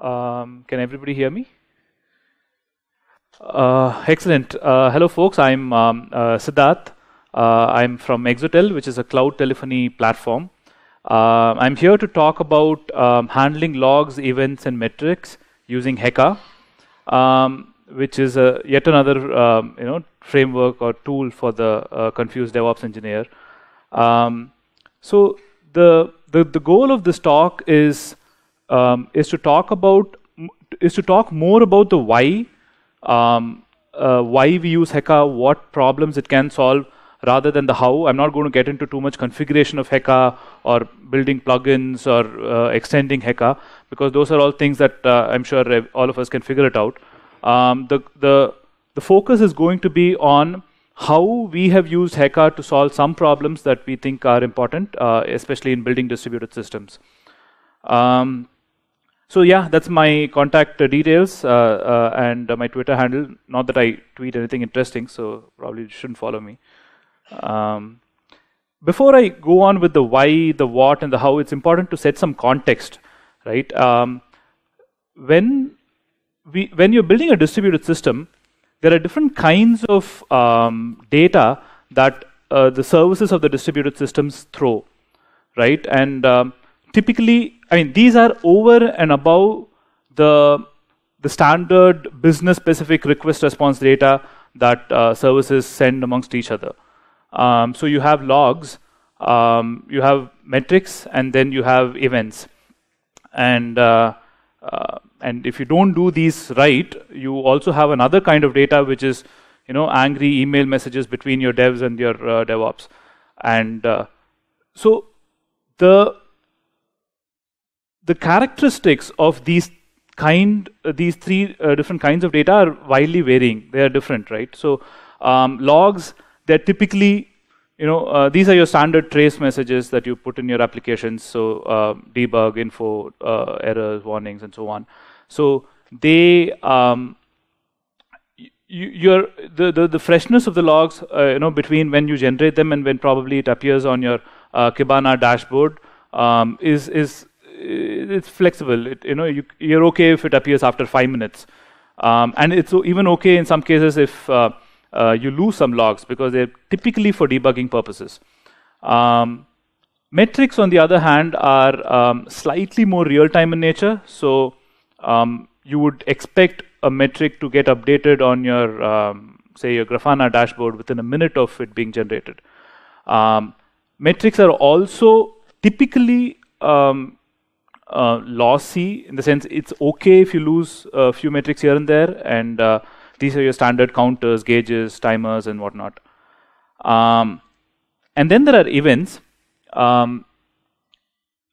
Um, can everybody hear me? Uh, excellent. Uh, hello, folks. I'm um, uh, Siddharth. Uh, I'm from Exotel, which is a cloud telephony platform. Uh, I'm here to talk about um, handling logs, events, and metrics using Heka, um, which is yet another um, you know framework or tool for the uh, confused DevOps engineer. Um, so the, the the goal of this talk is um, is to talk about is to talk more about the why, um, uh, why we use Heka, what problems it can solve, rather than the how. I'm not going to get into too much configuration of Heka or building plugins or uh, extending Heka because those are all things that uh, I'm sure all of us can figure it out. Um, the, the, the focus is going to be on how we have used Heka to solve some problems that we think are important, uh, especially in building distributed systems. Um, so yeah, that's my contact details uh, uh, and my Twitter handle. Not that I tweet anything interesting, so probably you shouldn't follow me. Um, before I go on with the why, the what, and the how, it's important to set some context, right? Um, when we when you're building a distributed system, there are different kinds of um, data that uh, the services of the distributed systems throw, right? And um, typically, I mean, these are over and above the, the standard business-specific request response data that uh, services send amongst each other. Um, so you have logs, um, you have metrics, and then you have events. And, uh, uh, and if you don't do these right, you also have another kind of data, which is you know, angry email messages between your devs and your uh, DevOps. And uh, so the the characteristics of these kind, uh, these three uh, different kinds of data are widely varying. They are different, right? So um, logs, they're typically, you know, uh, these are your standard trace messages that you put in your applications. So uh, debug, info, uh, errors, warnings, and so on. So they, um, the, the, the, freshness of the logs, uh, you know, between when you generate them and when probably it appears on your Kibana dashboard, um, is is uh, it's flexible. It, you know, you, are okay if it appears after five minutes, um, and it's even okay in some cases if uh, uh, you lose some logs because they're typically for debugging purposes. Um, metrics, on the other hand, are um, slightly more real-time in nature. So um, you would expect a metric to get updated on your, um, say, your Grafana dashboard within a minute of it being generated. Um, metrics are also typically um, uh, lossy in the sense it's okay if you lose a few metrics here and there, and uh, these are your standard counters, gauges, timers, and whatnot. Um, and then there are events. Um,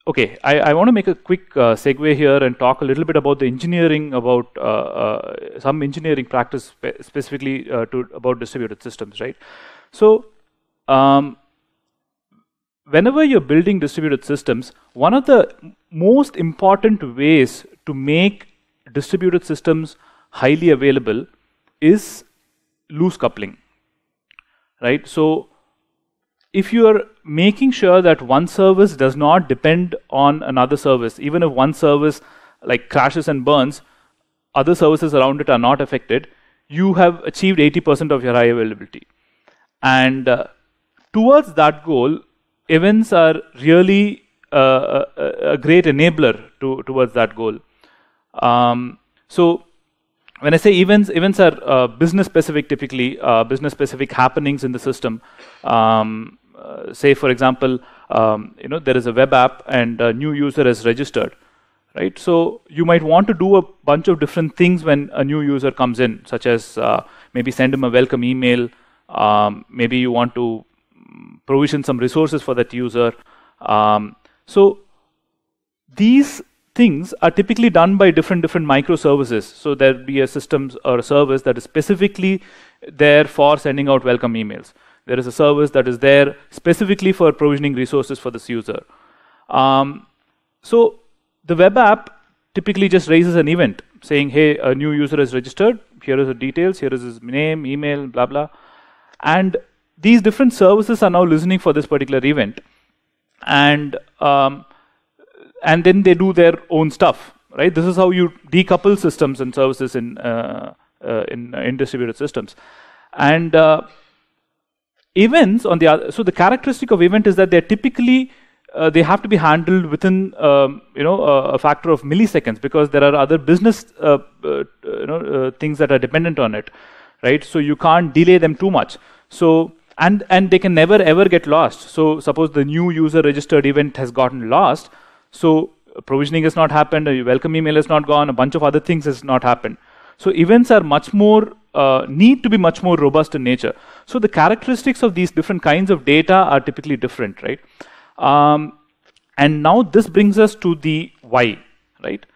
okay, I, I want to make a quick uh, segue here and talk a little bit about the engineering, about uh, uh, some engineering practice spe specifically to about distributed systems, right? So um, whenever you're building distributed systems, one of the most important ways to make distributed systems highly available is loose coupling, right? So if you're making sure that one service does not depend on another service, even if one service like crashes and burns, other services around it are not affected, you have achieved 80% of your high availability. And uh, towards that goal, events are really a, a, great enabler to, towards that goal. Um, so when I say events, events are uh, business specific typically, uh, business specific happenings in the system. Um, uh, say for example, um, you know there is a web app and a new user is registered, right? So you might want to do a bunch of different things when a new user comes in, such as uh, maybe send him a welcome email. Um, maybe you want to provision some resources for that user. Um, so these things are typically done by different different microservices. So there'd be a system or a service that is specifically there for sending out welcome emails. There is a service that is there specifically for provisioning resources for this user. Um, so the web app typically just raises an event saying, hey, a new user is registered. Here is the details. Here is his name, email, blah, blah. And these different services are now listening for this particular event and um, and then they do their own stuff right this is how you decouple systems and services in uh, uh, in, uh, in, distributed systems and uh, events on the other so the characteristic of event is that they're typically uh, they have to be handled within um, you know a, factor of milliseconds because there are other business uh, you know things that are dependent on it right so you can't delay them too much so and and they can never ever get lost so suppose the new user registered event has gotten lost so provisioning has not happened a welcome email has not gone a bunch of other things has not happened so events are much more uh, need to be much more robust in nature so the characteristics of these different kinds of data are typically different right um, and now this brings us to the why right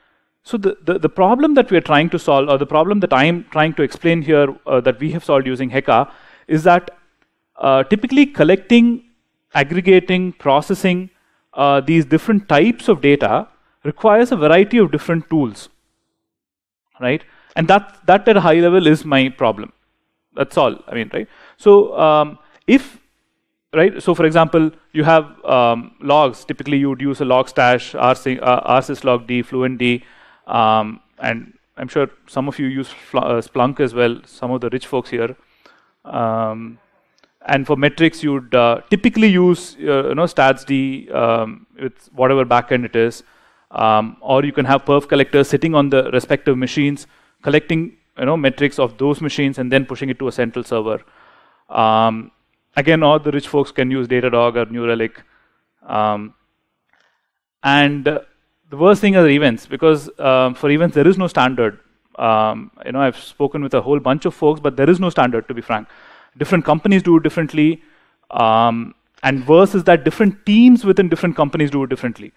so the, the, the, problem that we are trying to solve or the problem that i'm trying to explain here uh, that we have solved using heka is that uh, typically collecting, aggregating, processing uh, these different types of data requires a variety of different tools, right? And that, that at a high level is my problem. That's all, I mean, right? So um, if, right, so for example, you have um, logs, typically you would use a log stash, rc, uh, fluentd, um, and I'm sure some of you use uh, Splunk as well, some of the rich folks here. Um, and for metrics, you'd uh, typically use uh, you know StatsD um, with whatever backend it is, um, or you can have perf collectors sitting on the respective machines, collecting you know metrics of those machines and then pushing it to a central server. Um, again, all the rich folks can use Datadog or New Relic. Um, and uh, the worst thing are events because um, for events there is no standard. Um, you know, I've spoken with a whole bunch of folks, but there is no standard to be frank different companies do it differently. Um, and worse is that different teams within different companies do it differently.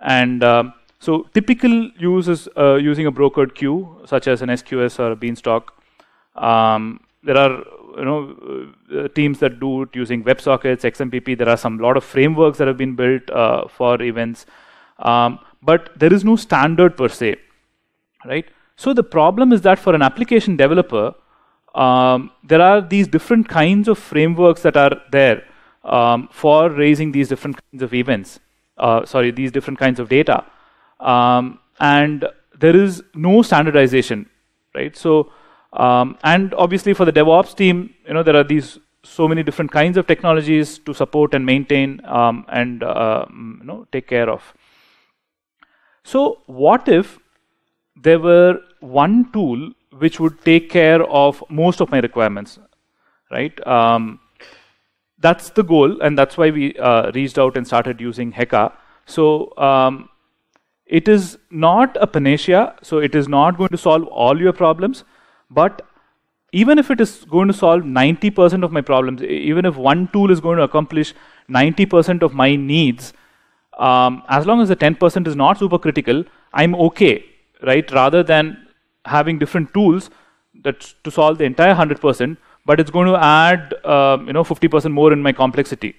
And um, so typical use is uh, using a brokered queue, such as an SQS or a Beanstalk. Um, there are you know uh, teams that do it using WebSockets, XMPP. There are some lot of frameworks that have been built uh, for events, um, but there is no standard per se, right? So the problem is that for an application developer, um, there are these different kinds of frameworks that are there um, for raising these different kinds of events, uh, sorry, these different kinds of data. Um, and there is no standardization, right? So, um, and obviously for the DevOps team, you know, there are these so many different kinds of technologies to support and maintain um, and uh, mm, you know, take care of. So, what if there were one tool which would take care of most of my requirements, right? Um, that's the goal, and that's why we uh, reached out and started using Heka. So um, it is not a panacea, so it is not going to solve all your problems, but even if it is going to solve 90% of my problems, even if one tool is going to accomplish 90% of my needs, um, as long as the 10% is not super critical, I'm okay, right? Rather than having different tools that to solve the entire 100%, but it's going to add um, you know 50% more in my complexity.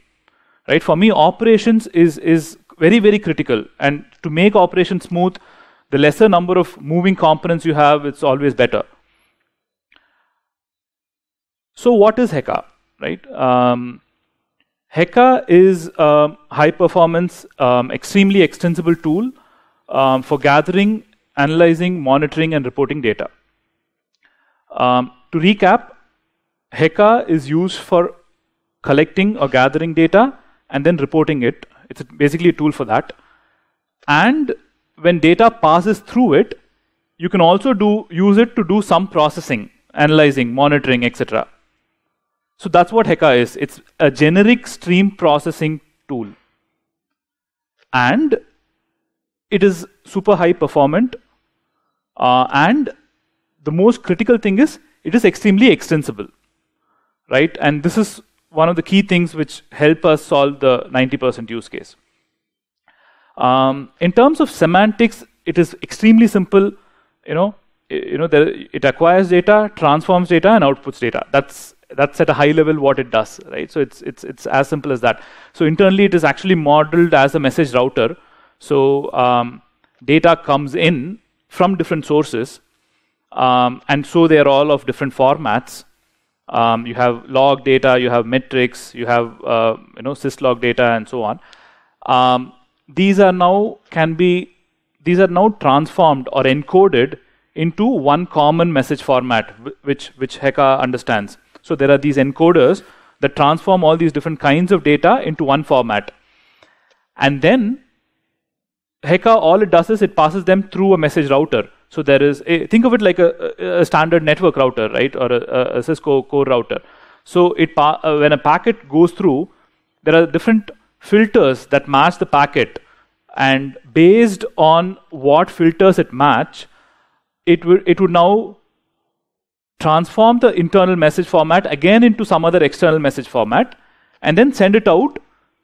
Right? For me, operations is is very very critical, and to make operations smooth, the lesser number of moving components you have, it's always better. So, what is Heka? Right? Um, Heka is a high performance, um, extremely extensible tool um, for gathering analyzing, monitoring, and reporting data. Um, to recap, HECA is used for collecting or gathering data and then reporting it. It's basically a tool for that. And when data passes through it, you can also do, use it to do some processing, analyzing, monitoring, etc. So that's what HECA is. It's a generic stream processing tool. And it is super high performant uh, and the most critical thing is it is extremely extensible, right? And this is one of the key things which help us solve the 90% use case. Um, in terms of semantics, it is extremely simple. You know, you know, there, it acquires data, transforms data, and outputs data. That's that's at a high level what it does, right? So it's it's it's as simple as that. So internally, it is actually modeled as a message router. So um, data comes in from different sources. Um, and so they are all of different formats. Um, you have log data, you have metrics, you have uh, you know syslog data, and so on. Um, these are now can be these are now transformed or encoded into one common message format, which which Heka understands. So there are these encoders that transform all these different kinds of data into one format, and then Heka, all it does is it passes them through a message router. So there is, a, eh, think of it like a, a standard network router, right, or a, a Cisco core router. So it pa- uh, when a packet goes through, there are different filters that match the packet, and based on what filters it match, it will it would now transform the internal message format again into some other external message format, and then send it out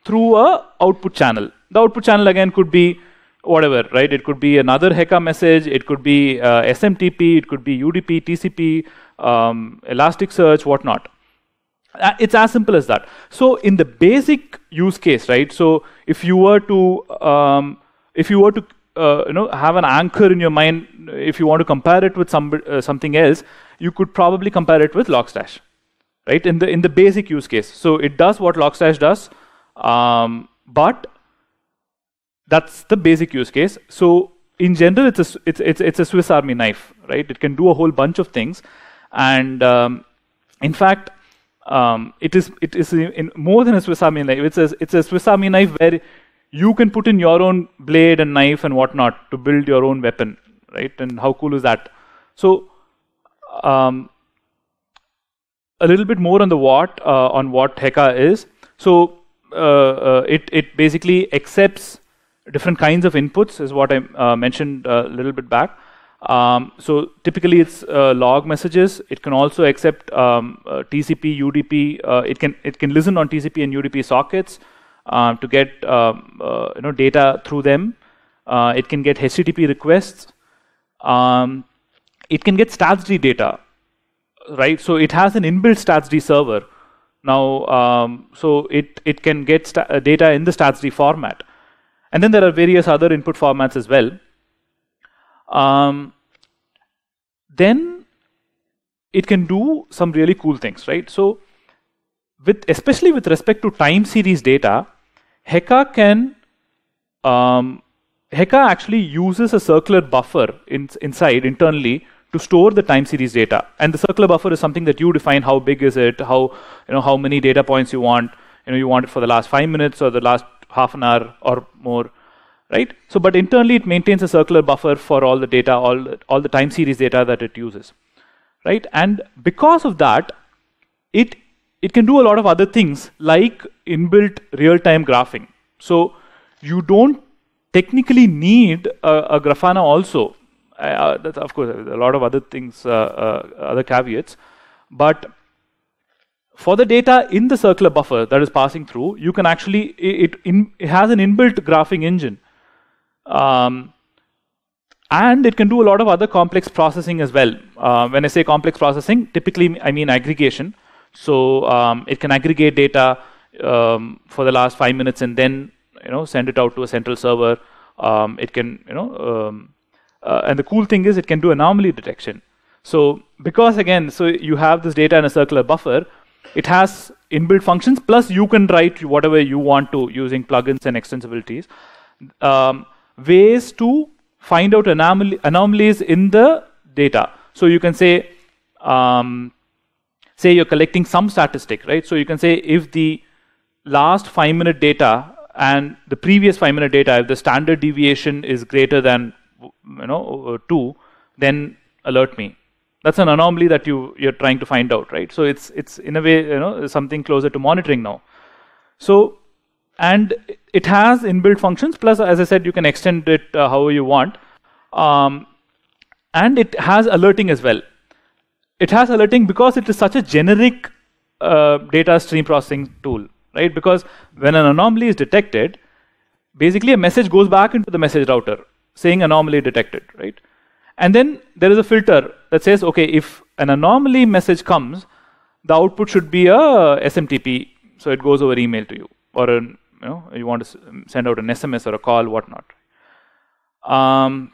through a output channel. The output channel again could be whatever, right? It could be another Heka message, it could be uh, SMTP, it could be UDP, TCP, um, Elasticsearch, whatnot. Uh, it's as simple as that. So in the basic use case, right? So if you were to um, if you were to uh, you know have an anchor in your mind, if you want to compare it with some uh, something else, you could probably compare it with Logstash, right? In the in the basic use case. So it does what Logstash does, um, but that's the basic use case. So in general, it's a it's it's, it's a Swiss Army knife, right? It can do a whole bunch of things, and um, in fact, um, it is it is in more than a Swiss Army knife. It's a it's a Swiss Army knife where you can put in your own blade and knife and whatnot to build your own weapon, right? And how cool is that? So, um, a little bit more on the what uh, on what Heka is. So uh, uh, it it basically accepts different kinds of inputs is what I uh, mentioned a uh, little bit back. Um, so typically it's uh, log messages. It can also accept um, uh, TCP, UDP. Uh, it can it can listen on TCP and UDP sockets um, to get um, uh, you know data through them. it can get HTTP requests. Um, it can get statsd data, right? So it has an inbuilt statsd server. Now, um, so it it can get data in the statsd format. And then there are various other input formats as well. Um, then it can do some really cool things, right? So, with especially with respect to time series data, Heka can um, Heka actually uses a circular buffer in, inside internally to store the time series data. And the circular buffer is something that you define how big is it, how you know how many data points you want. You know you want it for the last five minutes or the last half an hour or more, right? So, but internally it maintains a circular buffer for all the data, all the, all the time series data that it uses, right? And because of that, it it can do a lot of other things like inbuilt real-time graphing. So you don't technically need a, a Grafana also. Uh, uh that's of course a lot of other things, uh, uh, other caveats, but for the data in the circular buffer that is passing through, you can actually, it, in, it has an inbuilt graphing engine. Um, and it can do a lot of other complex processing as well. Uh, when I say complex processing, typically I mean aggregation. So um, it can aggregate data um, for the last five minutes and then you know send it out to a central server. Um, it can you know um, uh, and the cool thing is it can do anomaly detection. So because again, so you have this data in a circular buffer, it has inbuilt functions, plus you can write whatever you want to using plugins and extensibilities. Um, ways to find out anomaly, anomalies in the data. So you can say, um, say you're collecting some statistic, right? So you can say if the last five minute data and the previous five minute data, if the standard deviation is greater than you know two, then alert me that's an anomaly that you you're trying to find out right so it's it's in a way you know something closer to monitoring now so and it has inbuilt functions plus as i said you can extend it uh, however you want um, and it has alerting as well it has alerting because it is such a generic uh, data stream processing tool right because when an anomaly is detected basically a message goes back into the message router saying anomaly detected right and then there is a filter that says, okay, if an anomaly message comes, the output should be a SMTP, so it goes over email to you, or an, you know you want to send out an SMS or a call, whatnot. Um,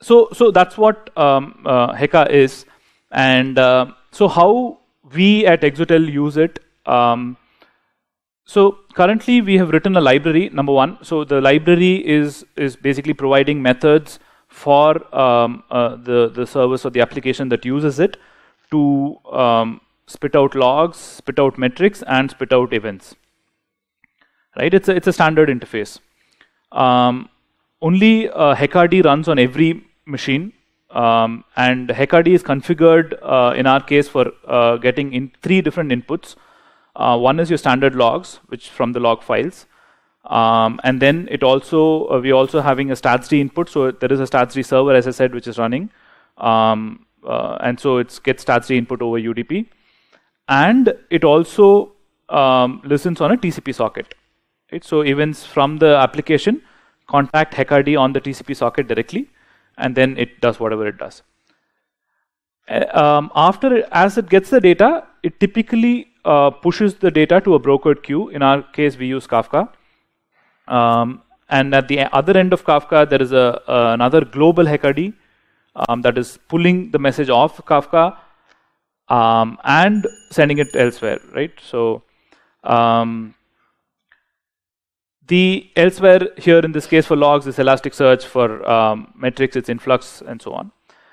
so so that's what um, uh, Heka is, and uh, so how we at Exotel use it. Um, so currently we have written a library number one. So the library is is basically providing methods for um, uh, the, the service or the application that uses it to um, spit out logs, spit out metrics, and spit out events. Right? It's a, it's a standard interface. Um, only uh, runs on every machine, um, and HECRD is configured uh, in our case for uh, getting in three different inputs. Uh, one is your standard logs, which from the log files. Um, and then it also uh, we're also having a statsd input. So there is a statsd server, as I said, which is running, um, uh, and so it gets statsd input over UDP, and it also um, listens on a TCP socket. Right? So events from the application contact HECRD on the TCP socket directly, and then it does whatever it does. Uh, um, after as it gets the data, it typically uh, pushes the data to a brokered queue. In our case, we use Kafka um, and at the other end of Kafka, there is a, uh, another global Hecadi um, that is pulling the message off Kafka um, and sending it elsewhere, right? So um, the elsewhere here in this case for logs is Elasticsearch for um, metrics, it's Influx, and so on.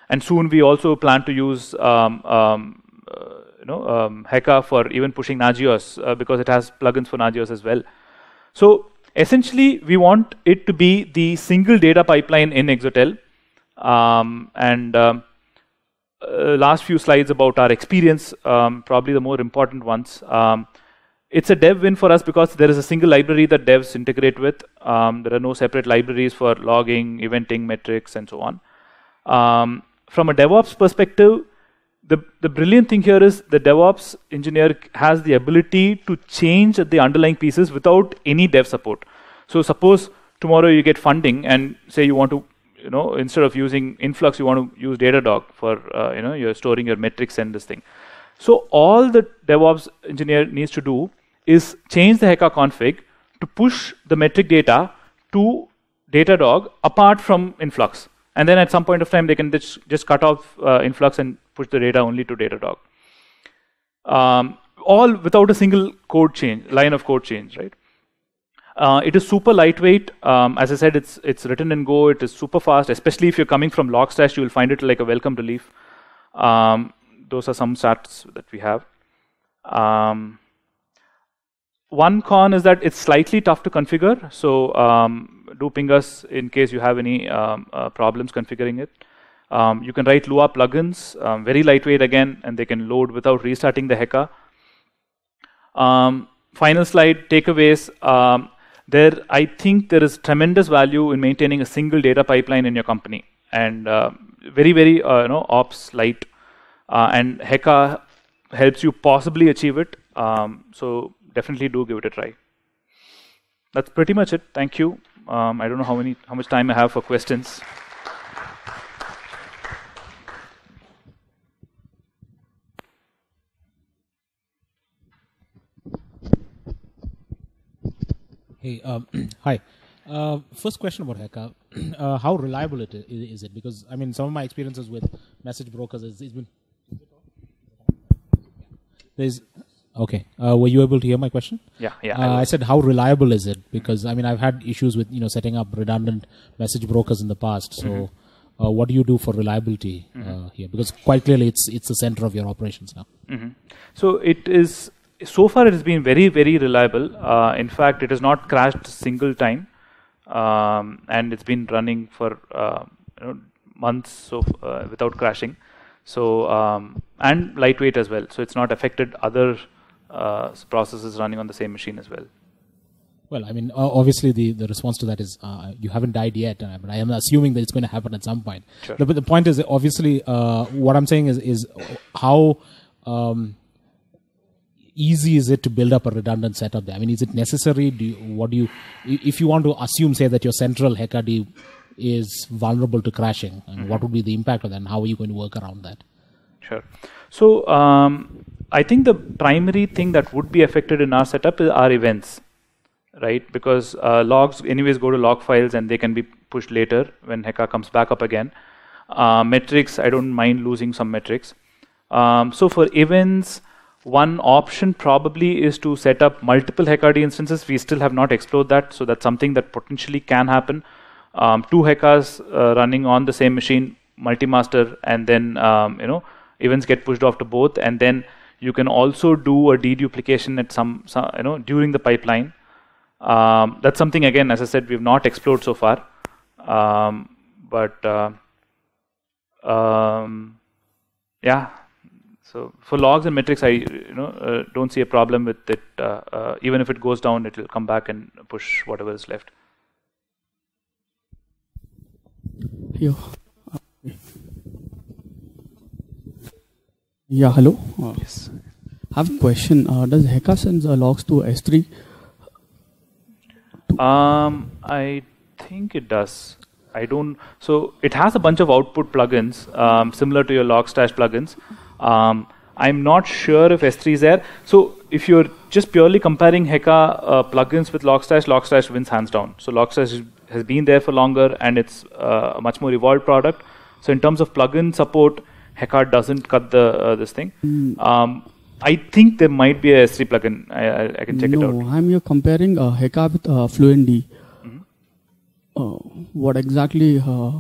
And soon we also plan to use um, uh, you know Heka for even pushing Nagios uh, because it has plugins for Nagios as well. So Essentially, we want it to be the single data pipeline in Exotel. Um, and um, uh, last few slides about our experience, um, probably the more important ones. Um, it's a dev win for us because there is a single library that devs integrate with. Um, there are no separate libraries for logging, eventing, metrics, and so on. Um, from a DevOps perspective, the, the brilliant thing here is the DevOps engineer has the ability to change the underlying pieces without any dev support. So suppose tomorrow you get funding and say you want to, you know, instead of using Influx, you want to use Datadog for, uh, you know, you're storing your metrics and this thing. So all the DevOps engineer needs to do is change the Heka config to push the metric data to Datadog apart from Influx. And then at some point of time, they can just, just cut off uh, influx and push the data only to Datadog. Um, all without a single code change, line of code change, right? Uh, it is super lightweight. Um, as I said, it's it's written in Go. It is super fast, especially if you're coming from Logstash, you will find it like a welcome relief. Um, those are some stats that we have. Um, one con is that it's slightly tough to configure. So um, do ping us in case you have any um, uh, problems configuring it. Um, you can write Lua plugins, um, very lightweight again, and they can load without restarting the Heka. Um, final slide, takeaways. Um, there, I think there is tremendous value in maintaining a single data pipeline in your company, and uh, very, very uh, you know ops light, uh, and Heka helps you possibly achieve it. so definitely do give it a try. That's pretty much it. Thank you. Um, I don't know how many, how much time I have for questions. Hey, um, hi. Uh, first question about Heka. Uh, how reliable it is, is, it? Because I mean, some of my experiences with message brokers is it's been there's Okay. Uh, were you able to hear my question? Yeah, yeah. Uh, I, I, said how reliable is it? Because I mean, I've had issues with you know setting up redundant message brokers in the past. So, mm-hmm. uh, what do you do for reliability uh, mm-hmm. here? Because quite clearly, it's it's the center of your operations now. Mm-hmm. So it is. So far, it has been very very reliable. Uh, in fact, it has not crashed a single time, um, and it's been running for uh, you know, months without crashing. So um, and lightweight as well. So it's not affected other uh, processes running on the same machine as well. Well, I mean, obviously the, the response to that is uh, you haven't died yet, but I am assuming that it's going to happen at some point. Sure. But the point is, obviously, uh, what I'm saying is is how um, easy is it to build up a redundant setup there? I mean, is it necessary? Do you, what do you, if you want to assume, say that your central Hecadi is vulnerable to crashing, mm-hmm. what would be the impact of that, and how are you going to work around that? Sure. So. Um, I think the primary thing that would be affected in our setup is our events, right? Because uh, logs, anyways, go to log files and they can be pushed later when Heka comes back up again. Uh, metrics, I don't mind losing some metrics. Um, so for events, one option probably is to set up multiple HECAD instances. We still have not explored that, so that's something that potentially can happen. Um, two HECAs uh, running on the same machine, multi-master, and then um, you know events get pushed off to both, and then you can also do a deduplication at some, some you know, during the pipeline. Um, that's something, again, as I said, we've not explored so far. Um, but uh, um, yeah, so for logs and metrics, I you know uh, don't see a problem with it. Uh, uh even if it goes down, it will come back and push whatever is left. Yeah. Yeah, hello. Uh, yes. I have a question. Uh, does Heka send uh, logs to S3? Um, I think it does. I don't. So it has a bunch of output plugins um, similar to your Logstash plugins. Um, I'm not sure if S3 is there. So if you're just purely comparing Heka uh, plugins with Logstash, Logstash wins hands down. So Logstash has been there for longer and it's uh, a much more evolved product. So in terms of plugin support, Hecard doesn't cut the uh, this thing. Mm. Um, I think there might be a S3 plugin. I, I, I can check no, it out. No, I'm you comparing uh, with uh, Fluentd. Mm-hmm. Uh, what exactly uh,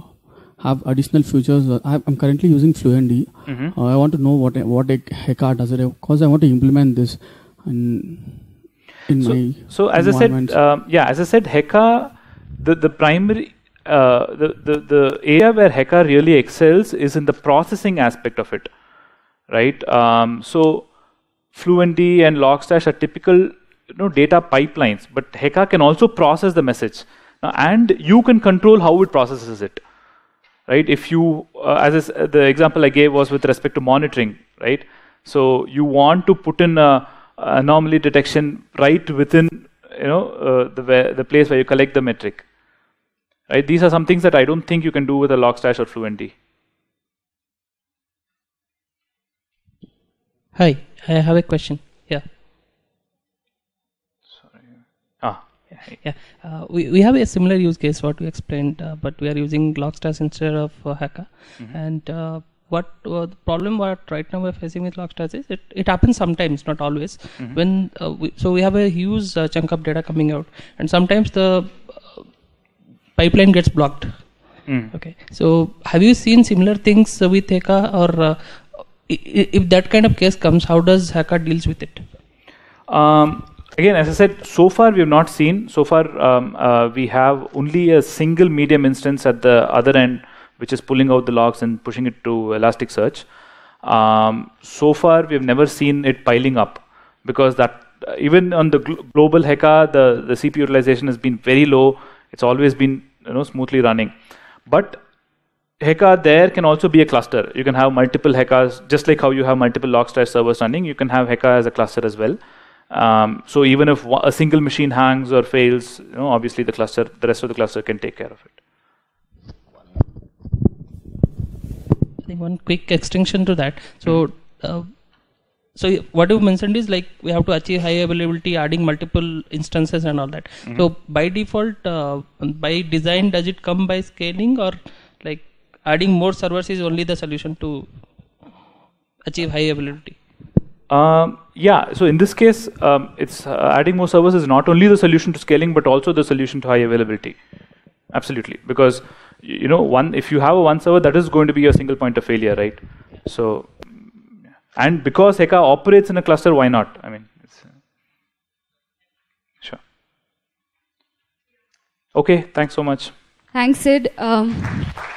have additional features? Uh, I'm currently using Fluentd. Mm-hmm. I want to know what what Hecard does it because I want to implement this in, in so, my so as I said, um, yeah, as I said, Hecard the the primary uh, the, the, area where Heka really excels is in the processing aspect of it, right? Um, so Fluentd and Logstash are typical you know, data pipelines, but Heka can also process the message. Now, and you can control how it processes it, right? If you, uh, as is, uh, the example I gave was with respect to monitoring, right? So you want to put in a, anomaly detection right within you know uh, the, the place where you collect the metric Right? These are some things that I don't think you can do with a Logstash or Fluentd. Hi, I have a question. Yeah. Sorry. Ah. Yeah, uh, we, we have a similar use case what we explained, uh, but we are using Logstash instead of uh, Hacker. Mm-hmm. And uh, what uh, the problem what right now we're facing with Logstash is it, it happens sometimes, not always. Mm-hmm. When uh, we, so we have a huge uh, chunk of data coming out, and sometimes the pipeline gets blocked. Mm. Okay. So have you seen similar things uh, with Heka or uh, if that kind of case comes, how does Heka deals with it? Um, again, as I said, so far we have not seen. So far, um, uh, we have only a single medium instance at the other end, which is pulling out the logs and pushing it to Elasticsearch. Um, so far, we have never seen it piling up because that uh, even on the gl- global Heka, the, the CPU utilization has been very low. It's always been you know smoothly running. But Heka there can also be a cluster. You can have multiple Hekas, just like how you have multiple Logstash servers running. You can have Heka as a cluster as well. Um, so even if a single machine hangs or fails, you know, obviously the cluster, the rest of the cluster can take care of it. I think one quick extension to that. So. Uh, so what you mentioned is like we have to achieve high availability adding multiple instances and all that mm-hmm. so by default uh, by design does it come by scaling or like adding more servers is only the solution to achieve high availability um, yeah so in this case um, it's uh, adding more servers is not only the solution to scaling but also the solution to high availability absolutely because you know one if you have a one server that is going to be your single point of failure right so and because Heka operates in a cluster, why not? I mean, it's, sure. Okay, thanks so much. Thanks, Sid. Um,